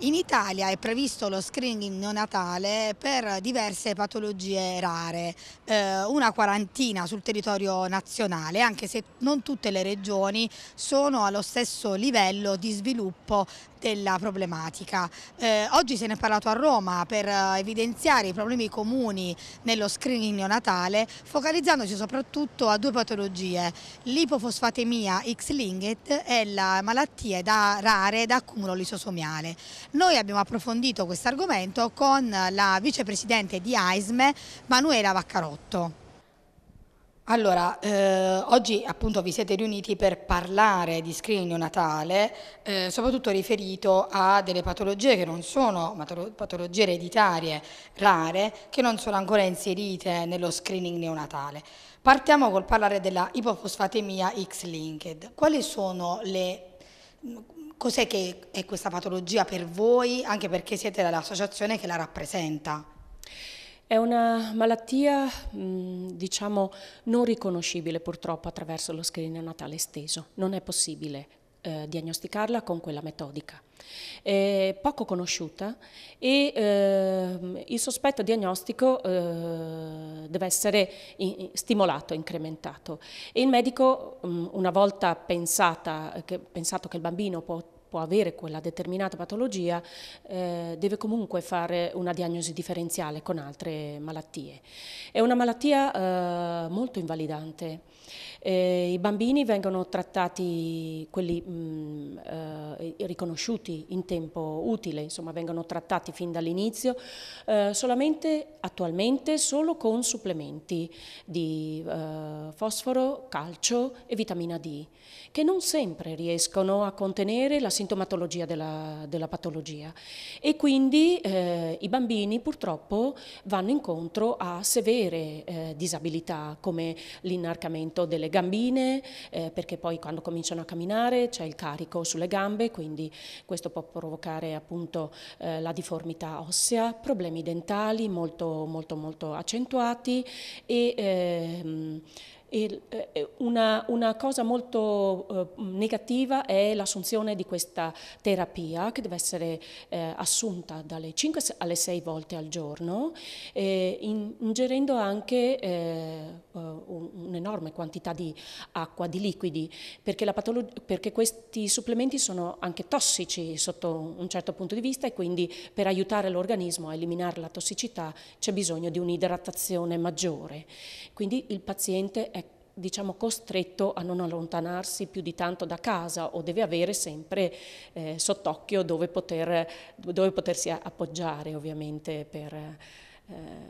In Italia è previsto lo screening neonatale per diverse patologie rare, eh, una quarantina sul territorio nazionale, anche se non tutte le regioni sono allo stesso livello di sviluppo della problematica. Eh, oggi se ne è parlato a Roma per eh, evidenziare i problemi comuni nello screening neonatale, focalizzandosi soprattutto a due patologie, l'ipofosfatemia X-linked e la malattia da rare da accumulo lisosomiale. Noi abbiamo approfondito questo argomento con la vicepresidente di AISME, Manuela Vaccarotto. Allora, eh, oggi appunto vi siete riuniti per parlare di screening neonatale, eh, soprattutto riferito a delle patologie che non sono patologie ereditarie rare, che non sono ancora inserite nello screening neonatale. Partiamo col parlare della ipofosfatemia X-linked. Quali sono le Cos'è che è questa patologia per voi, anche perché siete dell'associazione che la rappresenta? È una malattia, mm, diciamo, non riconoscibile purtroppo attraverso lo screening natale esteso. Non è possibile eh, diagnosticarla con quella metodica eh, poco conosciuta e eh, il sospetto diagnostico eh, deve essere in, stimolato, incrementato. E il medico, mh, mm, una volta pensata, che, pensato che il bambino può può avere quella determinata patologia, eh, deve comunque fare una diagnosi differenziale con altre malattie. È una malattia eh, molto invalidante eh, I bambini vengono trattati, quelli mh, mm, eh, riconosciuti in tempo utile, insomma vengono trattati fin dall'inizio, eh, solamente attualmente solo con supplementi di eh, fosforo, calcio e vitamina D, che non sempre riescono a contenere la sintomatologia della, della patologia e quindi eh, i bambini purtroppo vanno incontro a severe eh, disabilità come l'inarcamento delle gambe, gambine eh, perché poi quando cominciano a camminare c'è il carico sulle gambe, quindi questo può provocare appunto eh, la deformità ossea, problemi dentali molto molto molto accentuati e ehm, eh, eh, una, una, cosa molto eh, mm, negativa è l'assunzione di questa terapia che deve essere eh, assunta dalle 5 alle 6 volte al giorno, eh, ingerendo anche eh, un'enorme quantità di acqua, di liquidi, perché, perché, questi supplementi sono anche tossici sotto un certo punto di vista e quindi per aiutare l'organismo a eliminare la tossicità c'è bisogno di un'idratazione maggiore. Quindi il paziente diciamo, costretto a non allontanarsi più di tanto da casa o deve avere sempre eh, sott'occhio dove, poter, dove, potersi appoggiare ovviamente per, eh,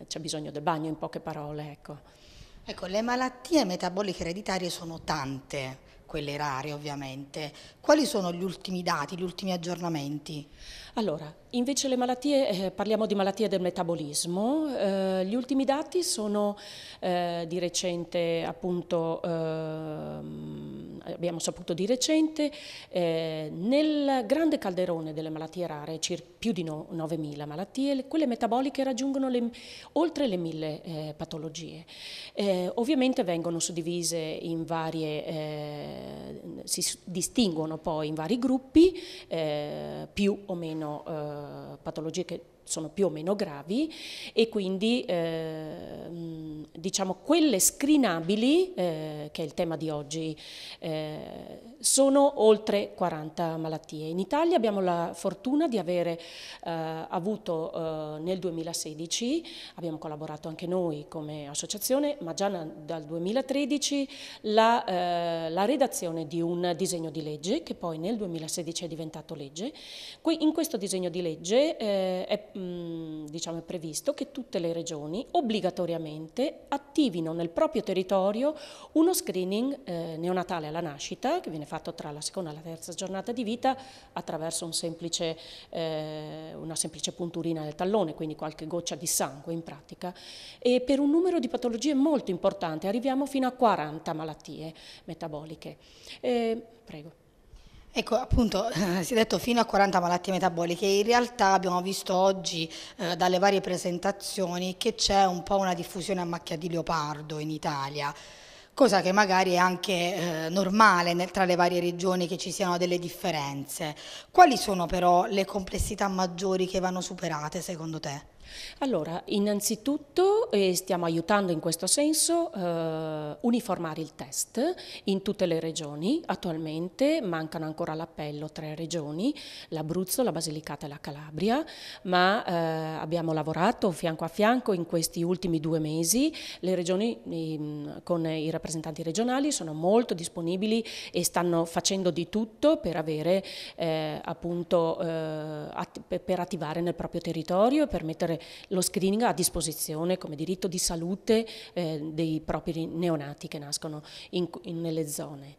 c'è bisogno del bagno in poche parole. Ecco. ecco, le malattie metaboliche ereditarie sono tante, quelle rare ovviamente. Quali sono gli ultimi dati, gli ultimi aggiornamenti? Allora, invece le malattie, eh, parliamo di malattie del metabolismo, eh, gli ultimi dati sono eh, di recente appunto ehm, abbiamo saputo di recente, eh, nel grande calderone delle malattie rare, circa più di no, 9.000 malattie, quelle metaboliche raggiungono le, oltre le 1.000 eh, patologie. Eh, ovviamente vengono suddivise in varie, eh, si distinguono poi in vari gruppi, eh, più o meno eh, patologie che sono più o meno gravi e quindi eh, diciamo quelle screenabili, eh, che è il tema di oggi, eh, sono oltre 40 malattie. In Italia abbiamo la fortuna di avere eh, avuto eh, nel 2016, abbiamo collaborato anche noi come associazione, ma già dal 2013, la, eh, la redazione di un disegno di legge che poi nel 2016 è diventato legge. In questo disegno di legge è diciamo è previsto che tutte le regioni obbligatoriamente attivino nel proprio territorio uno screening eh, neonatale alla nascita che viene fatto tra la seconda e la terza giornata di vita attraverso un semplice, eh, una semplice punturina del tallone, quindi qualche goccia di sangue in pratica, e per un numero di patologie molto importante, arriviamo fino a 40 malattie metaboliche. Eh, prego. Ecco, appunto, si è detto fino a 40 malattie metaboliche, in realtà abbiamo visto oggi eh, dalle varie presentazioni che c'è un po' una diffusione a macchia di leopardo in Italia, cosa che magari è anche eh, normale nel, tra le varie regioni che ci siano delle differenze. Quali sono però le complessità maggiori che vanno superate secondo te? Allora, innanzitutto eh, stiamo aiutando in questo senso eh, uniformare il test in tutte le regioni. Attualmente mancano ancora l'appello tre regioni, l'Abruzzo, la Basilicata e la Calabria, ma eh, abbiamo lavorato fianco a fianco in questi ultimi due mesi. Le regioni eh, con i rappresentanti regionali sono molto disponibili e stanno facendo di tutto per, avere, eh, appunto, eh, att per attivare nel proprio territorio e per mettere mettere lo screening a disposizione come diritto di salute eh, dei propri neonati che nascono in, in, nelle zone.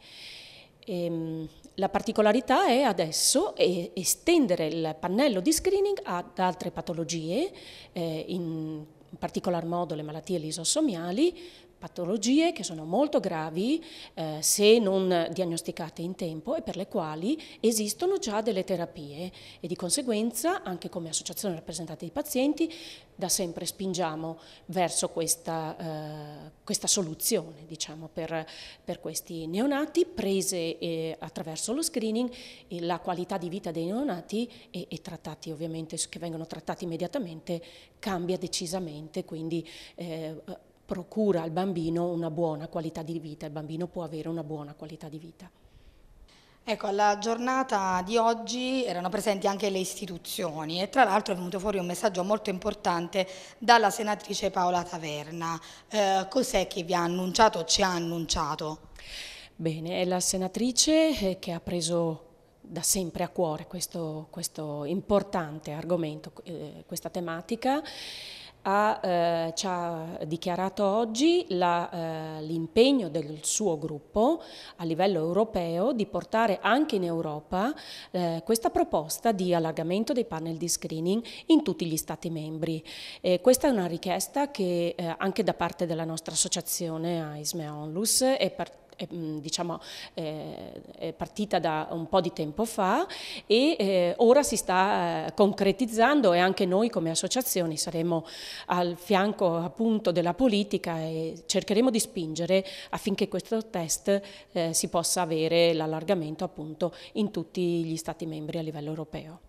E, ehm, la particolarità è adesso estendere il pannello di screening ad altre patologie, eh, in particolar modo le malattie lisosomiali, patologie che sono molto gravi eh, se non diagnosticate in tempo e per le quali esistono già delle terapie e di conseguenza anche come associazione rappresentante dei pazienti da sempre spingiamo verso questa, eh, questa soluzione diciamo, per, per, questi neonati prese eh, attraverso lo screening e la qualità di vita dei neonati e, e, trattati ovviamente che vengono trattati immediatamente cambia decisamente quindi eh, procura al bambino una buona qualità di vita, il bambino può avere una buona qualità di vita. Ecco, alla giornata di oggi erano presenti anche le istituzioni e tra l'altro è venuto fuori un messaggio molto importante dalla senatrice Paola Taverna. Eh, Cos'è che vi ha annunciato o ci ha annunciato? Bene, è la senatrice eh, che ha preso da sempre a cuore questo, questo importante argomento, eh, questa tematica ha, eh, ci ha dichiarato oggi eh, l'impegno eh, del suo gruppo a livello europeo di portare anche in Europa eh, questa proposta di allargamento dei panel di screening in tutti gli Stati membri. E questa è una richiesta che eh, anche da parte della nostra associazione AISME Onlus è partita è, diciamo, eh, è partita da un po' di tempo fa e eh, ora si sta eh, concretizzando e anche noi come associazioni saremo al fianco appunto della politica e cercheremo di spingere affinché questo test si possa avere l'allargamento appunto in tutti gli Stati membri a livello europeo.